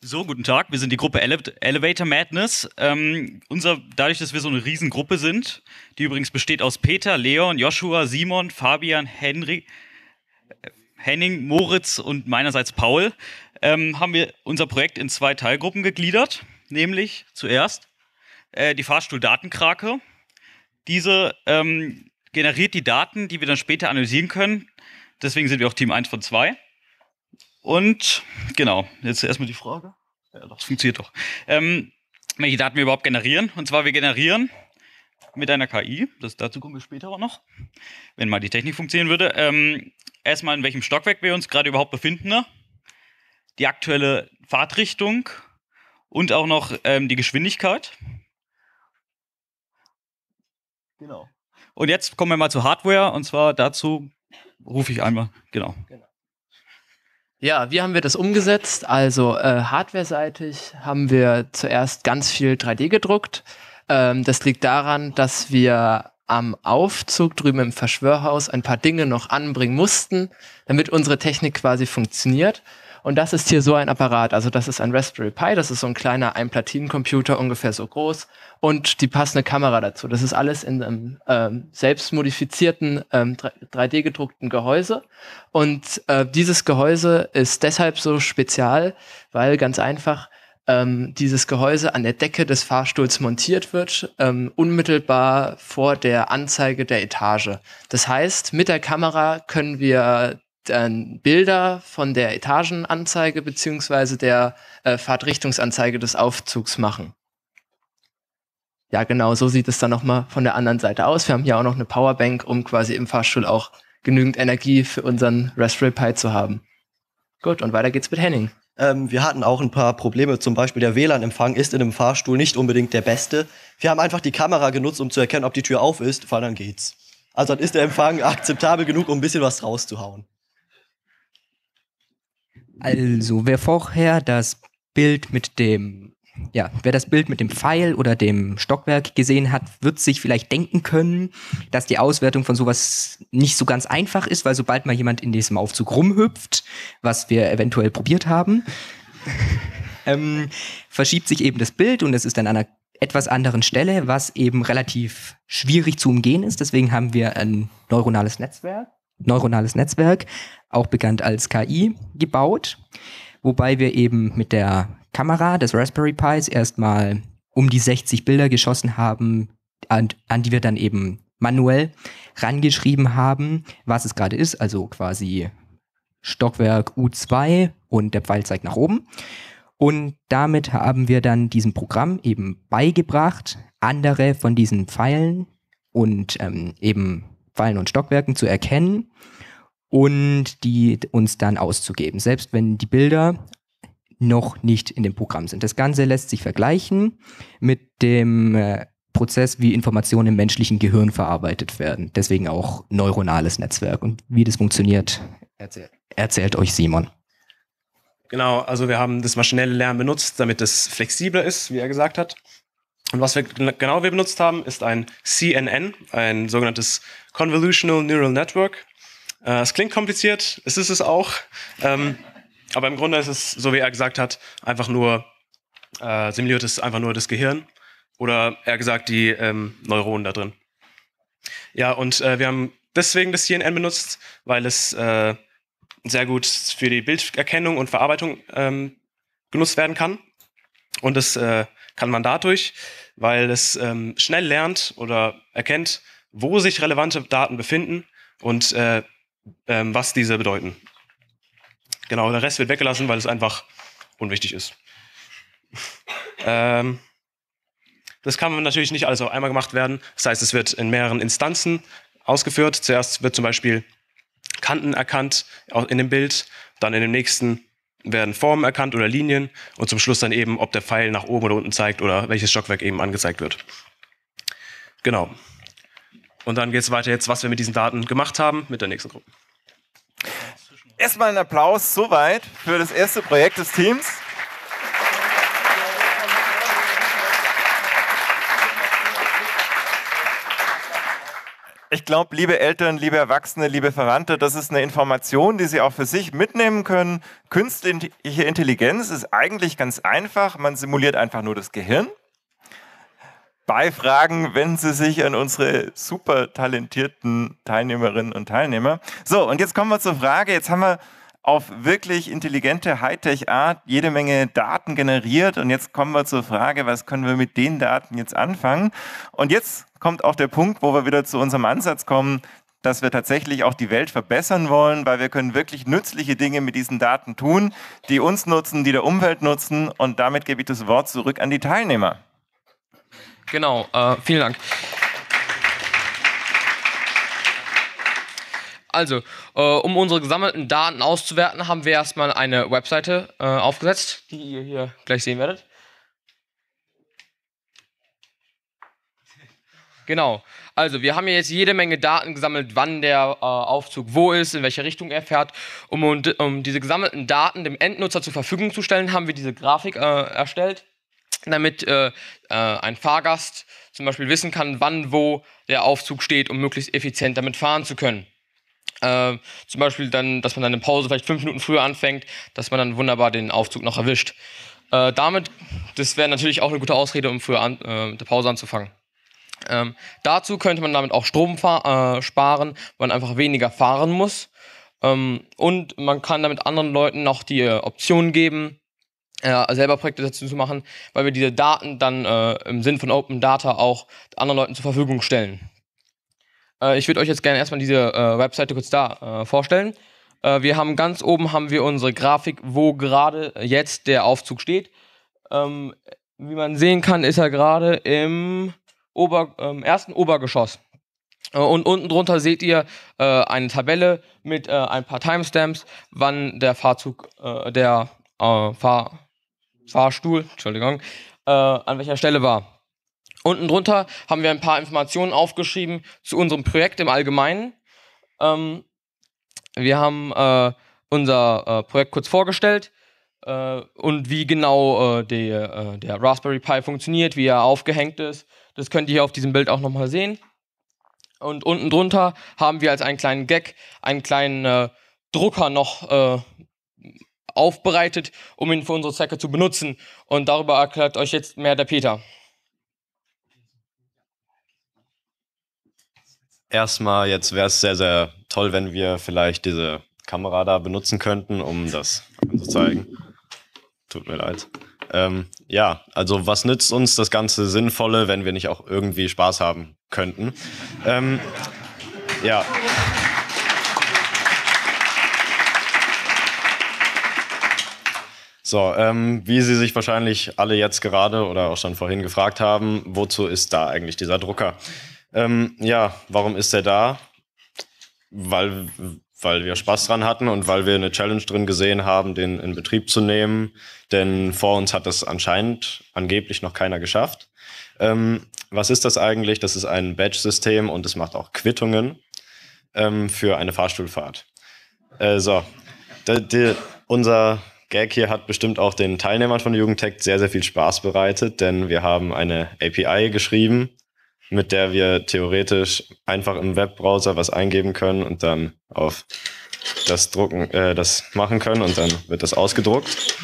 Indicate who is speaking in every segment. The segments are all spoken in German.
Speaker 1: So, guten Tag. Wir sind die Gruppe Ele Elevator Madness. Ähm, unser, dadurch, dass wir so eine Riesengruppe sind, die übrigens besteht aus Peter, Leon, Joshua, Simon, Fabian, Henry, äh, Henning, Moritz und meinerseits Paul, ähm, haben wir unser Projekt in zwei Teilgruppen gegliedert. Nämlich zuerst äh, die Fahrstuhl-Datenkrake. Diese ähm, generiert die Daten, die wir dann später analysieren können. Deswegen sind wir auch Team 1 von 2. Und genau, jetzt erstmal die Frage. Ja, das funktioniert doch. Ähm, welche Daten wir überhaupt generieren. Und zwar, wir generieren mit einer KI, das, dazu kommen wir später auch noch, wenn mal die Technik funktionieren würde, ähm, erstmal in welchem Stockwerk wir uns gerade überhaupt befinden, ne? die aktuelle Fahrtrichtung und auch noch ähm, die Geschwindigkeit. Genau. Und jetzt kommen wir mal zur Hardware und zwar dazu rufe ich einmal, genau. Ja, wie haben wir das umgesetzt?
Speaker 2: Also äh, hardware-seitig haben wir zuerst ganz viel 3D gedruckt. Ähm, das liegt daran, dass wir am Aufzug drüben im Verschwörhaus ein paar Dinge noch anbringen mussten, damit unsere Technik quasi funktioniert. Und das ist hier so ein Apparat. Also das ist ein Raspberry Pi, das ist so ein kleiner Einplatinencomputer, ungefähr so groß. Und die passende Kamera dazu. Das ist alles in einem ähm, selbstmodifizierten ähm, 3D-gedruckten Gehäuse. Und äh, dieses Gehäuse ist deshalb so spezial, weil ganz einfach ähm, dieses Gehäuse an der Decke des Fahrstuhls montiert wird, ähm, unmittelbar vor der Anzeige der Etage. Das heißt, mit der Kamera können wir dann Bilder von der Etagenanzeige bzw. der äh, Fahrtrichtungsanzeige des Aufzugs machen. Ja, genau, so sieht es dann nochmal von der anderen Seite aus. Wir haben hier auch noch eine Powerbank, um quasi im Fahrstuhl auch genügend Energie für unseren Raspberry Pi zu
Speaker 3: haben. Gut, und weiter geht's mit Henning. Ähm, wir hatten auch ein paar Probleme. Zum Beispiel der WLAN-Empfang ist in einem Fahrstuhl nicht unbedingt der beste. Wir haben einfach die Kamera genutzt, um zu erkennen, ob die Tür auf ist, weil dann geht's. Also dann ist der Empfang akzeptabel genug, um ein bisschen was rauszuhauen.
Speaker 4: Also, wer vorher das Bild mit dem, ja, wer das Bild mit dem Pfeil oder dem Stockwerk gesehen hat, wird sich vielleicht denken können, dass die Auswertung von sowas nicht so ganz einfach ist, weil sobald mal jemand in diesem Aufzug rumhüpft, was wir eventuell probiert haben, ähm, verschiebt sich eben das Bild und es ist an einer etwas anderen Stelle, was eben relativ schwierig zu umgehen ist. Deswegen haben wir ein neuronales Netzwerk neuronales Netzwerk, auch bekannt als KI, gebaut, wobei wir eben mit der Kamera des Raspberry Pis erstmal um die 60 Bilder geschossen haben, an, an die wir dann eben manuell rangeschrieben haben, was es gerade ist, also quasi Stockwerk U2 und der Pfeil zeigt nach oben. Und damit haben wir dann diesem Programm eben beigebracht, andere von diesen Pfeilen und ähm, eben Pfeilen und Stockwerken zu erkennen und die uns dann auszugeben, selbst wenn die Bilder noch nicht in dem Programm sind. Das Ganze lässt sich vergleichen mit dem äh, Prozess, wie Informationen im menschlichen Gehirn verarbeitet werden. Deswegen auch neuronales Netzwerk. Und wie das funktioniert, erzählt, erzählt euch Simon.
Speaker 5: Genau, also wir haben das maschinelle Lernen benutzt, damit es flexibler ist, wie er gesagt hat. Und was wir genau wir benutzt haben, ist ein CNN, ein sogenanntes Convolutional Neural Network. Äh, es klingt kompliziert, es ist es auch. Ähm, aber im Grunde ist es, so wie er gesagt hat, einfach nur, äh, simuliert es einfach nur das Gehirn oder eher gesagt die ähm, Neuronen da drin. Ja, und äh, wir haben deswegen das CNN benutzt, weil es äh, sehr gut für die Bilderkennung und Verarbeitung ähm, genutzt werden kann und es äh, kann man dadurch, weil es ähm, schnell lernt oder erkennt, wo sich relevante Daten befinden und äh, ähm, was diese bedeuten. Genau, der Rest wird weggelassen, weil es einfach unwichtig ist. ähm, das kann natürlich nicht alles auf einmal gemacht werden. Das heißt, es wird in mehreren Instanzen ausgeführt. Zuerst wird zum Beispiel Kanten erkannt in dem Bild, dann in dem nächsten werden Formen erkannt oder Linien und zum Schluss dann eben, ob der Pfeil nach oben oder unten zeigt oder welches Stockwerk eben angezeigt wird. Genau. Und dann geht es weiter jetzt, was wir mit diesen Daten gemacht haben, mit der nächsten Gruppe. Erstmal ein Applaus soweit für das erste Projekt des Teams. Ich glaube, liebe Eltern, liebe Erwachsene, liebe Verwandte, das ist eine Information, die Sie auch für sich mitnehmen können. Künstliche Intelligenz ist eigentlich ganz einfach. Man simuliert einfach nur das Gehirn. Bei Fragen wenden Sie sich an unsere super talentierten Teilnehmerinnen und Teilnehmer. So, und jetzt kommen wir zur Frage. Jetzt haben wir auf wirklich intelligente Hightech-Art jede Menge Daten generiert. Und jetzt kommen wir zur Frage, was können wir mit den Daten jetzt anfangen? Und jetzt kommt auch der Punkt, wo wir wieder zu unserem Ansatz kommen, dass wir tatsächlich auch die Welt verbessern wollen, weil wir können wirklich nützliche Dinge mit diesen Daten tun, die uns nutzen, die der Umwelt nutzen. Und damit gebe ich das Wort zurück an die Teilnehmer.
Speaker 6: Genau, äh, vielen Dank. also, äh, um unsere gesammelten Daten auszuwerten, haben wir erstmal eine Webseite äh, aufgesetzt, die ihr hier gleich sehen werdet. Genau. Also, wir haben jetzt jede Menge Daten gesammelt, wann der äh, Aufzug wo ist, in welche Richtung er fährt. Um, um, diese gesammelten Daten dem Endnutzer zur Verfügung zu stellen, haben wir diese Grafik äh, erstellt, damit äh, äh, ein Fahrgast zum Beispiel wissen kann, wann wo der Aufzug steht, um möglichst effizient damit fahren zu können. Äh, zum Beispiel dann, dass man dann eine Pause vielleicht fünf Minuten früher anfängt, dass man dann wunderbar den Aufzug noch erwischt. Äh, damit, das wäre natürlich auch eine gute Ausrede, um früher an, äh, die Pause anzufangen. Ähm, dazu könnte man damit auch Strom äh, sparen, weil man einfach weniger fahren muss. Ähm, und man kann damit anderen Leuten noch die äh, Option geben, äh, selber Projekte dazu zu machen, weil wir diese Daten dann äh, im Sinn von Open Data auch anderen Leuten zur Verfügung stellen. Äh, ich würde euch jetzt gerne erstmal diese äh, Webseite kurz da äh, vorstellen. Äh, wir haben ganz oben haben wir unsere Grafik, wo gerade jetzt der Aufzug steht. Ähm, wie man sehen kann, ist er gerade im Ober, ähm, ersten Obergeschoss. Äh, und unten drunter seht ihr äh, eine Tabelle mit äh, ein paar Timestamps, wann der Fahrzug, äh, der äh, Fahr Fahrstuhl, Entschuldigung, an welcher Stelle war. Unten drunter haben wir ein paar Informationen aufgeschrieben zu unserem Projekt im Allgemeinen. Ähm, wir haben äh, unser äh, Projekt kurz vorgestellt äh, und wie genau äh, die, äh, der Raspberry Pi funktioniert, wie er aufgehängt ist. Das könnt ihr hier auf diesem Bild auch nochmal sehen. Und unten drunter haben wir als einen kleinen Gag einen kleinen äh, Drucker noch aufbereitet, um ihn für unsere Zwecke zu benutzen. Und darüber erklärt euch jetzt mehr der Peter.
Speaker 3: Erstmal, jetzt wäre es sehr, sehr toll, wenn wir vielleicht diese Kamera da benutzen könnten, um das zu zeigen. Tut mir leid. Ähm, ja, also was nützt uns das ganze Sinnvolle, wenn wir nicht auch irgendwie Spaß haben könnten? Ähm, ja. So, ähm, wie Sie sich wahrscheinlich alle jetzt gerade oder auch schon vorhin gefragt haben, wozu ist da eigentlich dieser Drucker? Ähm, ja, warum ist er da? Weil, weil wir Spaß dran hatten und weil wir eine Challenge drin gesehen haben, den in Betrieb zu nehmen. Denn vor uns hat das anscheinend angeblich noch keiner geschafft. Ähm, was ist das eigentlich? Das ist ein Badge-System und es macht auch Quittungen ähm, für eine Fahrstuhlfahrt. Äh, so, der, der, unser Gag hier hat bestimmt auch den Teilnehmern von Jugendtech sehr, sehr viel Spaß bereitet, denn wir haben eine API geschrieben, mit der wir theoretisch einfach im Webbrowser was eingeben können und dann auf das drucken, äh, das machen können und dann wird das ausgedruckt.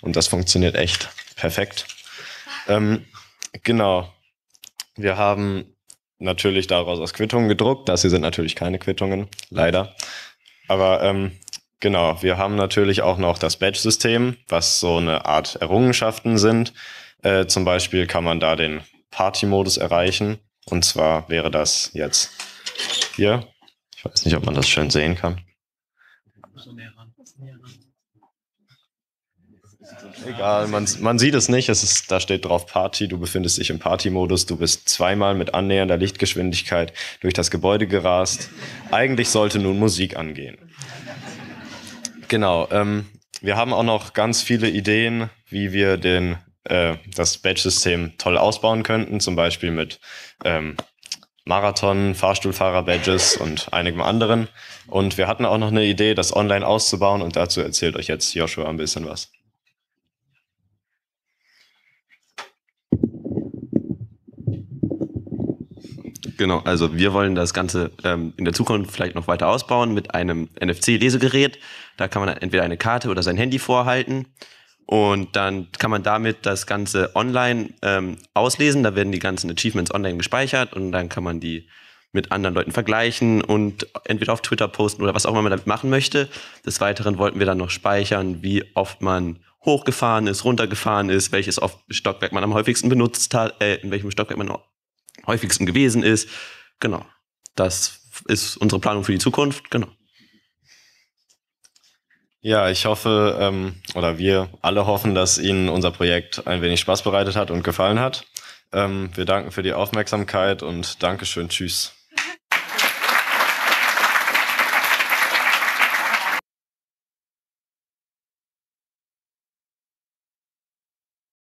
Speaker 3: Und das funktioniert echt perfekt. Ähm, genau. Wir haben natürlich daraus aus Quittungen gedruckt. Das hier sind natürlich keine Quittungen, leider. Aber ähm, genau, wir haben natürlich auch noch das Badge-System, was so eine Art Errungenschaften sind. Äh, zum Beispiel kann man da den Party-Modus erreichen. Und zwar wäre das jetzt hier. Ich weiß nicht, ob man das schön sehen kann. Egal, man, man sieht es nicht. Es ist, da steht drauf Party. Du befindest dich im Party-Modus. Du bist zweimal mit annähernder Lichtgeschwindigkeit durch das Gebäude gerast. Eigentlich sollte nun Musik angehen. Genau. Ähm, wir haben auch noch ganz viele Ideen, wie wir den äh, das Badge-System toll ausbauen könnten, zum Beispiel mit ähm, Marathon, Fahrstuhlfahrer-Badges und einigem anderen. Und wir hatten auch noch eine Idee, das online auszubauen und dazu erzählt euch jetzt Joshua ein bisschen was. Genau, also wir wollen das Ganze ähm, in der Zukunft vielleicht noch weiter ausbauen mit einem NFC-Lesegerät. Da kann man entweder eine Karte oder sein Handy vorhalten. Und dann kann man damit das Ganze online ähm, auslesen. Da werden die ganzen Achievements online gespeichert und dann kann man die mit anderen Leuten vergleichen und entweder auf Twitter posten oder was auch immer man damit machen möchte. Des Weiteren wollten wir dann noch speichern, wie oft man hochgefahren ist, runtergefahren ist, welches Stockwerk man am häufigsten benutzt hat, äh, in welchem Stockwerk man am häufigsten gewesen ist. Genau. Das ist unsere Planung für die Zukunft. Genau. Ja, ich hoffe, ähm, oder wir alle hoffen, dass Ihnen unser Projekt ein wenig Spaß bereitet hat und gefallen hat. Ähm, wir danken für die Aufmerksamkeit und Dankeschön, tschüss.